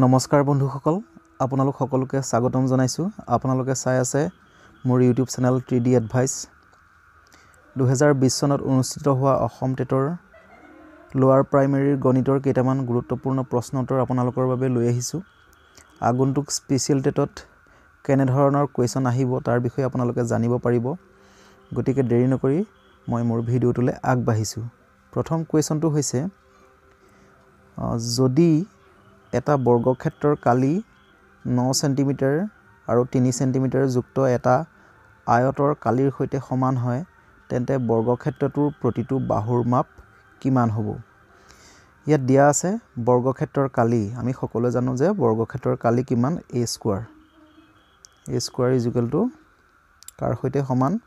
নমস্কাৰ বন্ধুসকল আপোনালোক সকলোকে স্বাগতম জনাইছোঁ আপোনালোকে চাই আছে মোৰ ইউটিউব চেনেল ত্ৰি ডি এডভাইচ দুহেজাৰ বিছ চনত অনুষ্ঠিত হোৱা অসম টেটৰ লোৱাৰ প্ৰাইমেৰীৰ গণিতৰ কেইটামান গুৰুত্বপূৰ্ণ প্ৰশ্ন উত্তৰ আপোনালোকৰ বাবে লৈ আহিছোঁ আগন্তুক স্পেচিয়েল টেটত কেনেধৰণৰ কুৱেশ্যন আহিব তাৰ বিষয়ে আপোনালোকে জানিব পাৰিব গতিকে দেৰি নকৰি মই মোৰ ভিডিঅ'টোলৈ আগবাঢ়িছোঁ প্ৰথম কুৱেশ্যনটো হৈছে যদি এটা বৰ্গক্ষেত্ৰৰ কালি ন চেণ্টিমিটাৰ আৰু তিনি চেণ্টিমিটাৰ যুক্ত এটা আয়তৰ কালিৰ সৈতে সমান হয় তেন্তে বৰ্গক্ষেত্ৰটোৰ প্ৰতিটো বাহুৰ মাপ কিমান হ'ব ইয়াত দিয়া আছে বৰ্গক্ষেত্ৰৰ কালি আমি সকলোৱে জানো যে বৰ্গক্ষেত্ৰৰ কালি কিমান এ স্কোৱাৰ এ স্কুৱাৰ ইজুকেলটো কাৰ সৈতে সমান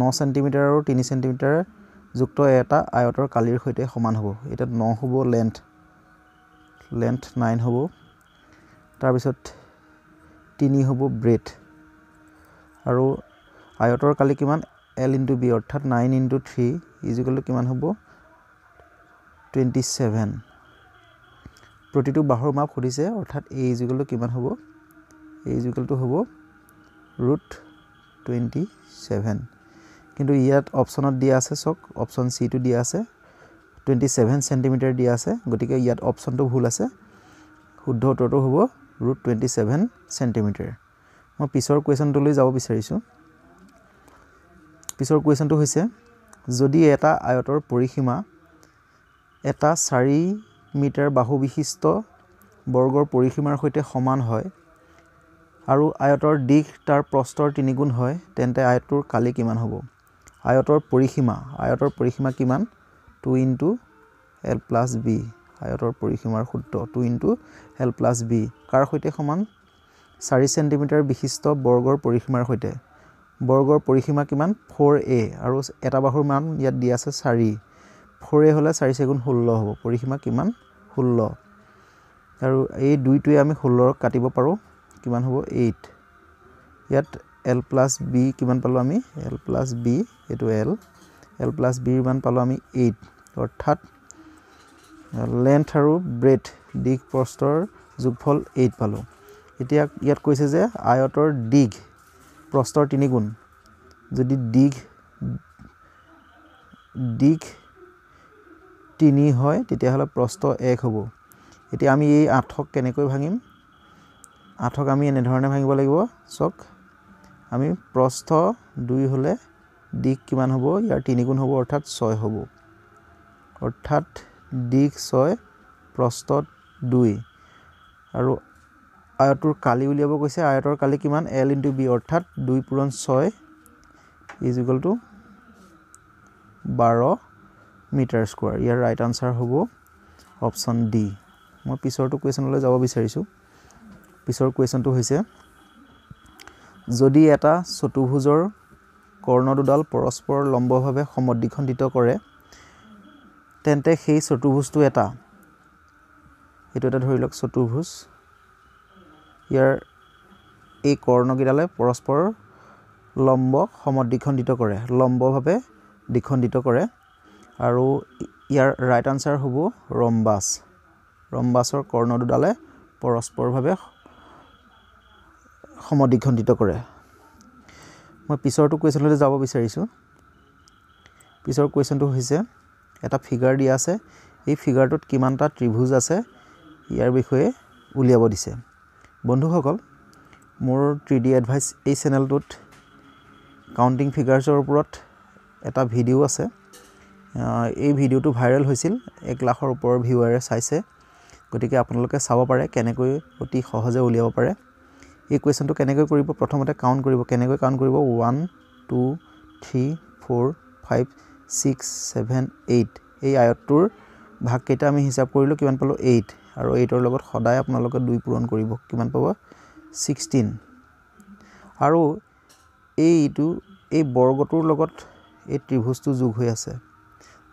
ন চেণ্টিমিটাৰ আৰু তিনি চেণ্টিমিটাৰ যুক্ত এটা আয়তৰ কালিৰ সৈতে সমান হ'ব এতিয়া ন হ'ব লেন্থ লেন্থ নাইন হ'ব তাৰপিছত তিনি হ'ব ব্ৰেথ আৰু আয়তৰ কালি কিমান এল ইণ্টু বি অৰ্থাৎ নাইন ইণ্টু থ্ৰী ইজিকেলটো কিমান হ'ব টুৱেণ্টি ছেভেন প্ৰতিটো বাহুৰ মাপ সুধিছে অৰ্থাৎ এই ইজিকেলটো কিমান হ'ব এই ইজিকেলটো হ'ব ৰুট টুৱেণ্টি ছেভেন কিন্তু ইয়াত অপশ্যনত দিয়া আছে চাওক অপশ্যন চিটো দিয়া আছে টুৱেণ্টি ছেভেন চেণ্টিমিটাৰ দিয়া আছে গতিকে ইয়াত অপশ্যনটো ভুল আছে শুদ্ধ উত্তৰটো হ'ব ৰুট টুৱেণ্টি ছেভেন চেণ্টিমিটাৰ মই পিছৰ কুৱেশ্যনটোলৈ যাব বিচাৰিছোঁ পিছৰ কুৱেশ্যনটো হৈছে যদি এটা আয়তৰ পৰিসীমা এটা চাৰি মিটাৰ বাহুবিশিষ্ট বৰ্গৰ পৰিসীমাৰ সৈতে সমান হয় আৰু আয়তৰ দিশ তাৰ প্ৰস্তৰ তিনিগুণ হয় তেন্তে আয়তটোৰ কালি কিমান হ'ব আয়তৰ পৰিসীমা আয়তৰ পৰিসীমা কিমান two into L plus B আয়তৰ পৰিসীমাৰ সূত্ৰ two into L plus B কাৰ সৈতে সমান চাৰি চেণ্টিমিটাৰ বিশিষ্ট বৰ্গৰ পৰিসীমাৰ সৈতে বৰ্গৰ পৰিসীমা কিমান ফ'ৰ এ আৰু এটা বাহুৰ মান ইয়াত দি আছে চাৰি ফ'ৰ এ হ'লে চাৰি চেগুণ ষোল্ল হ'ব পৰিসীমা কিমান ষোল্ল আৰু এই দুইটোৱে আমি ষোল্লৰ কাটিব পাৰোঁ কিমান হ'ব এইট ইয়াত এল প্লাছ বি কিমান পালোঁ আমি এল প্লাছ বি এইটো এল এল প্লাছ বিৰ মান পালোঁ আমি এইট অৰ্থাৎ লেন্থ আৰু ব্ৰেথ দিঘ প্ৰস্তৰ যোগফল এইট পালোঁ এতিয়া ইয়াত কৈছে যে আয়তৰ দিঘ প্ৰস্তৰ তিনিগুণ যদি দিঘ দিঘ তিনি হয় তেতিয়াহ'লে প্ৰস্ত এক হ'ব এতিয়া আমি এই আঠক কেনেকৈ ভাঙিম আঠক আমি এনেধৰণে ভাঙিব লাগিব চক আমি প্ৰস্থ দুই হ'লে দিঘ কিমান হ'ব ইয়াৰ তিনিগুণ হ'ব অৰ্থাৎ ছয় হ'ব অৰ্থাৎ দিশ ছয় প্ৰস্তত দুই আৰু আয়তৰ কালি উলিয়াব কৈছে আয়তৰ কালি কিমান এল ইনটু বি অৰ্থাৎ দুই পূৰণ ছয় ইজিকল টু বাৰ মিটাৰ স্কোৱাৰ ইয়াৰ ৰাইট আনচাৰ হ'ব অপশ্যন ডি মই পিছৰটো কুৱেশ্যনলৈ যাব বিচাৰিছোঁ পিছৰ কুৱেশ্যনটো হৈছে যদি এটা চতুভুজৰ কৰ্ণ দুডাল পৰস্পৰ লম্বভাৱে সমদ্বিখণ্ডিত কৰে তেন্তে সেই চতুৰ্ভুজটো এটা এইটো এটা ধৰি লওক চতুৰ্ভুজ ইয়াৰ এই কৰ্ণকেইডালে পৰস্পৰ লম্ব সমদ্বিখণ্ডিত কৰে লম্বভাৱে দ্বিখণ্ডিত কৰে আৰু ইয়াৰ ৰাইট আনচাৰ হ'ব ৰম্বাছ ৰম্বাছৰ কৰ্ণ দুডালে পৰস্পৰভাৱে সমদ্বিখণ্ডিত কৰে মই পিছৰটো কুৱেশ্যনলৈ যাব বিচাৰিছোঁ পিছৰ কুৱেশ্যনটো হৈছে এটা ফিগাৰ দিয়া আছে এই ফিগাৰটোত কিমানটা ত্ৰিভুজ আছে ইয়াৰ বিষয়ে উলিয়াব দিছে বন্ধুসকল মোৰ থ্ৰি ডি এডভাইচ এই চেনেলটোত কাউণ্টিং ফিগাৰ্ছৰ ওপৰত এটা ভিডিঅ' আছে এই ভিডিঅ'টো ভাইৰেল হৈছিল এক লাখৰ ওপৰৰ ভিউৱাৰে চাইছে গতিকে আপোনালোকে চাব পাৰে কেনেকৈ অতি সহজে উলিয়াব পাৰে এই কুৱেশ্যনটো কেনেকৈ কৰিব প্ৰথমতে কাউণ্ট কৰিব কেনেকৈ কাউণ্ট কৰিব one two three four five six seven eight এই আয়তটোৰ ভাগকেইটা আমি হিচাপ কৰিলোঁ কিমান পালোঁ এইট আৰু এইটৰ লগত সদায় আপোনালোকে দুই পূৰণ কৰিব কিমান পাব ছিক্সটিন আৰু এইটো এই বৰ্গটোৰ লগত এই ত্ৰিভুজটো যোগ হৈ আছে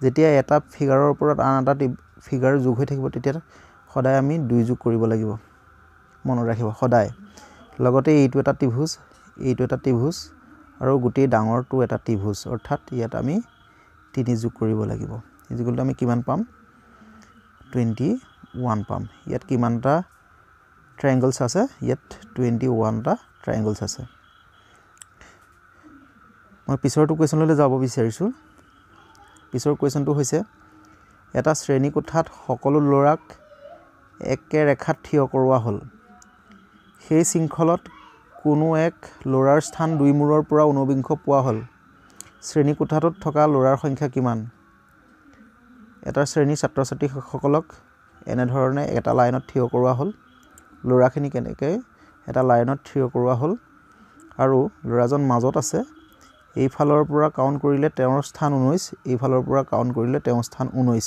যেতিয়া এটা ফিগাৰৰ ওপৰত আন এটা ফিগাৰ যোগ হৈ থাকিব তেতিয়া সদায় আমি দুই যোগ কৰিব লাগিব মনত ৰাখিব সদায় লগতে এইটো এটা ত্ৰিভুজ এইটো এটা ত্ৰিভুজ আৰু গোটেই ডাঙৰটো এটা ত্ৰিভুজ অৰ্থাৎ ইয়াত আমি তিনি যোগ কৰিব লাগিব ইজিকুলটো আমি কিমান পাম টুৱেণ্টি ওৱান পাম ইয়াত কিমানটা ট্ৰাইংগলছ আছে ইয়াত টুৱেণ্টি ওৱানটা ট্ৰাইংগলছ আছে মই পিছৰটো কুৱেশ্যনলৈ যাব বিচাৰিছোঁ পিছৰ কুৱেশ্যনটো হৈছে এটা শ্ৰেণীকোঠাত সকলো ল'ৰাক একে ৰেখাত থিয় কৰোৱা হ'ল সেই শৃংখলত কোনো এক ল'ৰাৰ স্থান দুই মূৰৰ পৰা ঊনবিংশ পোৱা হ'ল শ্ৰেণীকোঠাটোত থকা ল'ৰাৰ সংখ্যা কিমান এটা শ্ৰেণী ছাত্ৰ ছাত্ৰীসকলক এনেধৰণে এটা লাইনত থিয় কৰোৱা হ'ল ল'ৰাখিনি কেনেকৈ এটা লাইনত থিয় কৰোৱা হ'ল আৰু ল'ৰাজন মাজত আছে এইফালৰ পৰা কাউণ্ট কৰিলে তেওঁৰ স্থান ঊনৈছ এইফালৰ পৰা কাউণ্ট কৰিলে তেওঁৰ স্থান ঊনৈছ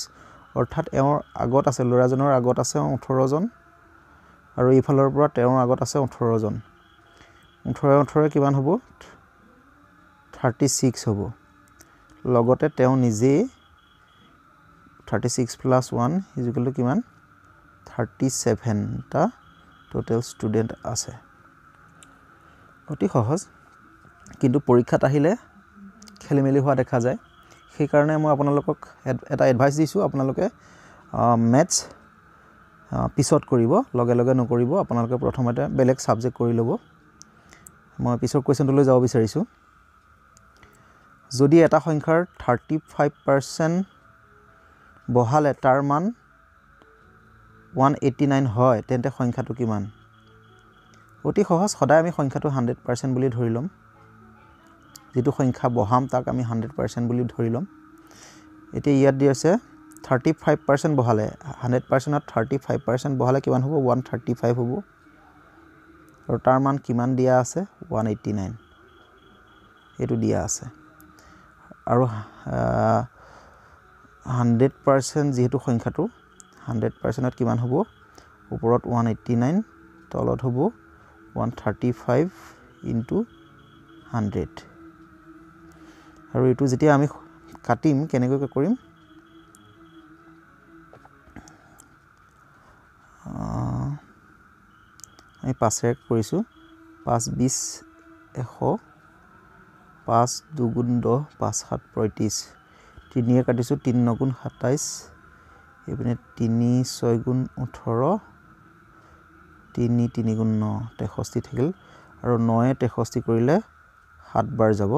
অৰ্থাৎ এওঁৰ আগত আছে ল'ৰাজনৰ আগত আছে ওঠৰজন আৰু এইফালৰ পৰা তেওঁৰ আগত আছে ওঠৰজন ওঠৰে ওঠৰে কিমান হ'ব থাৰ্টি ছিক্স হ'ব লগতে তেওঁ নিজেই থাৰ্টি ছিক্স প্লাছ ওৱান হিজিকেলো কিমান থাৰ্টি ছেভেনটা ট'টেল ষ্টুডেণ্ট আছে অতি সহজ কিন্তু পৰীক্ষাত আহিলে খেলিমেলি হোৱা দেখা যায় সেইকাৰণে মই আপোনালোকক এটা এডভাইচ দিছোঁ আপোনালোকে মেথছ পিছত কৰিব লগে লগে নকৰিব আপোনালোকে প্ৰথমতে বেলেগ ছাবজেক্ট কৰি ল'ব মই পিছৰ কুৱেশ্যনটোলৈ যাব বিচাৰিছোঁ যদি এটা সংখ্যার থার্টি ফাইভ পার্সেন্ট বহালে তার মান ওয়ান এইটি নাইন হয় তেন্তে সংখ্যাটো কিমান অতি সহজ সদায় আমি সংখ্যাটো হান্ড্রেড পার্সেন্ট বলে ধরে লম যেটো সংখ্যা বহাম তাক আমি হান্ড্রেড পার্সেন্ট বলে ধরে লম এটা ইয়াত দি আছে থার্টি ফাইভ পার্সেন্ট বহালে হান্ড্রেড পার্সেন্টত থার্টি ফাইভ পার্সেন্ট বহালে কি হব ওয়ান থার্টি ফাইভ হব আর তার মান কিমান দিয়া আছে ওয়ান এইটি নাইন এই দিয়া আছে আৰু হাণ্ড্ৰেড পাৰ্চেণ্ট যিহেতু সংখ্যাটো হাণ্ড্ৰেড পাৰ্চেণ্টত কিমান হ'ব ওপৰত ওৱান এইট্টি নাইন তলত হ'ব one thirty five into hundred আৰু এইটো যেতিয়া আমি কাটিম কেনেকৈ কৰিম আমি পাঁচেৰে কৰিছোঁ পাঁচ বিছ এশ পাঁচ দুগুণ দহ পাঁচ সাত পঁয়ত্ৰিছ তিনিয়ে কাটিছোঁ তিনি নগুণ সাতাইছ এইপিনে তিনি ছয়গুণ ওঠৰ তিনি তিনিগুণ ন তেষষ্ঠি থাকিল আৰু নয়ে তেষষ্ঠি কৰিলে সাত বাৰ যাব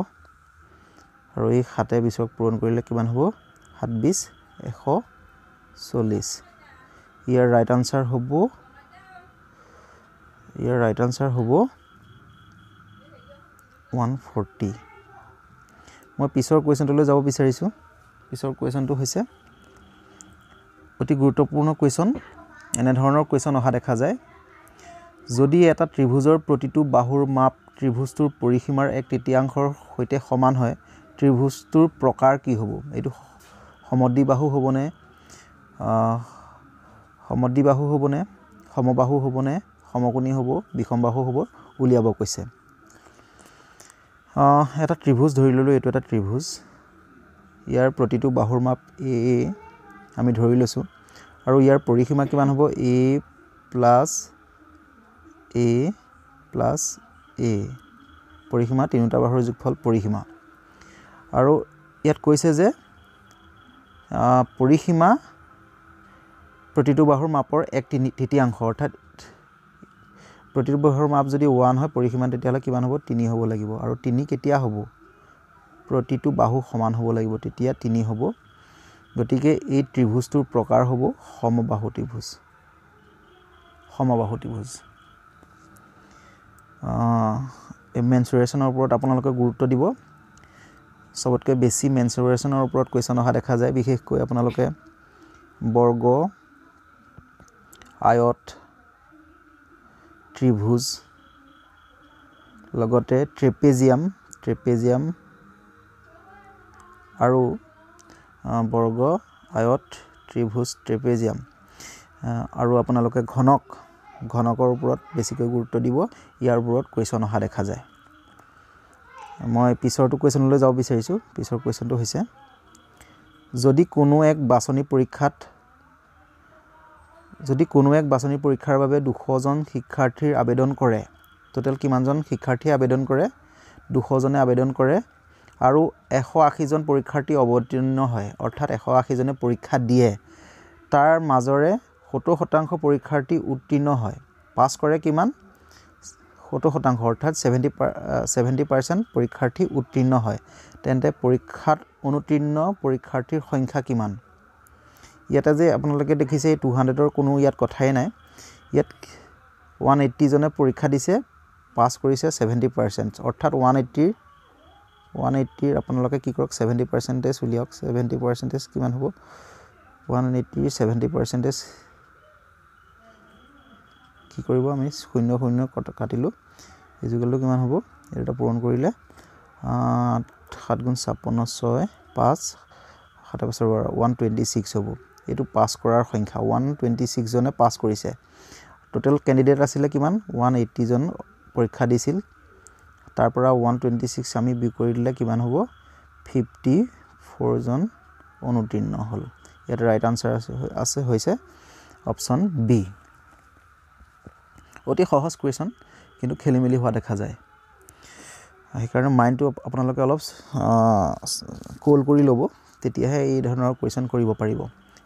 আৰু এই সাতে বিছক পূৰণ কৰিলে কিমান হ'ব সাত বিছ এশ চল্লিছ ইয়াৰ ৰাইট আনচাৰ হ'ব ইয়াৰ ৰাইট আনচাৰ হ'ব ওৱান ফৰ্টি মই পিছৰ কুৱেশ্যনটোলৈ যাব বিচাৰিছোঁ পিছৰ কুৱেশ্যনটো হৈছে অতি গুৰুত্বপূৰ্ণ কুৱেশ্যন এনেধৰণৰ কুৱেশ্যন অহা দেখা যায় যদি এটা ত্ৰিভুজৰ প্ৰতিটো বাহুৰ মাপ ত্ৰিভুজটোৰ পৰিসীমাৰ এক তৃতীয়াংশৰ সৈতে সমান হয় ত্ৰিভুজটোৰ প্ৰকাৰ কি হ'ব এইটো সমদ্বিবাহু হ'বনে সমদ্বিবাহু হ'বনে সমবাহু হ'বনে সমকোণী হ'ব বিষমবাহু হ'ব উলিয়াব কৈছে এটা ত্ৰিভুজ ধৰি ল'লোঁ এইটো এটা ত্ৰিভুজ ইয়াৰ প্ৰতিটো বাহুৰ মাপ এ আমি ধৰি লৈছোঁ আৰু ইয়াৰ পৰিসীমা কিমান হ'ব এ প্লাছ এ প্লাছ এ পৰিসীমা তিনিটা বাহুৰ যোগফল পৰিসীমা আৰু ইয়াত কৈছে যে পৰিসীমা প্ৰতিটো বাহুৰ মাপৰ এক তিনি তৃতীয়াংশ অৰ্থাৎ প্ৰতিটো বয়সৰ মাপ যদি ওৱান হয় পৰিসীমা তেতিয়াহ'লে কিমান হ'ব তিনি হ'ব লাগিব আৰু তিনি কেতিয়া হ'ব প্ৰতিটো বাহু সমান হ'ব লাগিব তেতিয়া তিনি হ'ব গতিকে এই ত্ৰিভোজটোৰ প্ৰকাৰ হ'ব সমবাহু ত্ৰিভুজ সমবাহু ত্ৰিভুজ এই মেনচুৰেশ্যনৰ ওপৰত আপোনালোকে গুৰুত্ব দিব চবতকৈ বেছি মেনচুৰেশ্যনৰ ওপৰত কুৱেশ্যন অহা দেখা যায় বিশেষকৈ আপোনালোকে বৰ্গ আয়ত ত্ৰিভুজ লগতে ট্ৰেপেজিয়াম ট্ৰেপেজিয়াম আৰু বৰ্গ আয়ত ত্ৰিভুজ ট্ৰেপেজিয়াম আৰু আপোনালোকে ঘনক ঘনকৰ ওপৰত বেছিকৈ গুৰুত্ব দিব ইয়াৰ ওপৰত কুৱেশ্যন অহা দেখা যায় মই পিছৰটো কুৱেশ্যনলৈ যাব বিচাৰিছোঁ পিছৰ কুৱেশ্যনটো হৈছে যদি কোনো এক বাছনি পৰীক্ষাত যদি কোনো এক বাছনি পৰীক্ষাৰ বাবে দুশজন শিক্ষাৰ্থীৰ আবেদন কৰে টোটেল কিমানজন শিক্ষাৰ্থীয়ে আবেদন কৰে দুশজনে আবেদন কৰে আৰু এশ আশীজন পৰীক্ষাৰ্থী অৱতীৰ্ণ হয় অৰ্থাৎ এশ আশীজনে পৰীক্ষা দিয়ে তাৰ মাজৰে সত্তৰ শতাংশ পৰীক্ষাৰ্থী উত্তীৰ্ণ হয় পাছ কৰে কিমান সত্তৰ শতাংশ অৰ্থাৎ ছেভেণ্টি পাৰ ছেভেণ্টি পাৰ্চেণ্ট পৰীক্ষাৰ্থী উত্তীৰ্ণ হয় তেন্তে পৰীক্ষাত অনুতীৰ্ণ পৰীক্ষাৰ্থীৰ সংখ্যা কিমান ইয়াতে যে আপোনালোকে দেখিছে এই টু হাণ্ড্ৰেডৰ কোনো ইয়াত কথাই নাই ইয়াত ওৱান এইট্টিজনে পৰীক্ষা দিছে পাছ কৰিছে ছেভেণ্টি পাৰ্চেণ্ট অৰ্থাৎ ওৱান এইট্টিৰ ওৱান এইট্টিৰ আপোনালোকে কি কৰক ছেভেণ্টি পাৰ্চেণ্টেজ উলিয়াওক ছেভেণ্টি পাৰ্চেণ্টেজ কিমান হ'ব ওৱান এইট্টিৰ ছেভেণ্টি পাৰ্চেণ্টেজ কি কৰিব আমি শূন্য শূন্য কাটিলোঁ এই যুগলৈ কিমান হ'ব এইটো পূৰণ কৰিলে সাত গুণ ছাপন্ন ছয় পাঁচ সাতাইছৰ ওৱান টুৱেণ্টি ছিক্স হ'ব এইটো পাছ কৰাৰ সংখ্যা ওৱান টুৱেণ্টি ছিক্সজনে পাছ কৰিছে টোটেল কেণ্ডিডেট আছিলে কিমান ওৱান এইটিজন পৰীক্ষা দিছিল তাৰ পৰা ওৱান টুৱেণ্টি ছিক্স আমি বি কৰি দিলে কিমান হ'ব ফিফটি ফ'ৰজন অনুতীৰ্ণ হ'ল ইয়াত ৰাইট আনচাৰ আছে হৈছে অপশ্যন বি অতি সহজ কুৱেশ্যন কিন্তু খেলিমেলি হোৱা দেখা যায় সেইকাৰণে মাইণ্ডটো আপোনালোকে অলপ কল কৰি ল'ব তেতিয়াহে এই ধৰণৰ কুৱেশ্যন কৰিব পাৰিব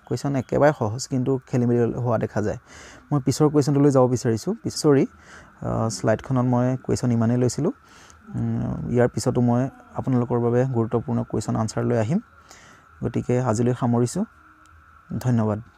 কুৱেশ্যন একেবাৰে সহজ কিন্তু খেলি মেলি হোৱা দেখা যায় মই পিছৰ কুৱেশ্যনটোলৈ যাব বিচাৰিছোঁ পিছৰি শ্লাইডখনত মই কুৱেশ্যন ইমানেই লৈছিলোঁ ইয়াৰ পিছতো মই আপোনালোকৰ বাবে গুৰুত্বপূৰ্ণ কুৱেশ্যন আনচাৰ লৈ আহিম গতিকে আজিলৈ সামৰিছোঁ ধন্যবাদ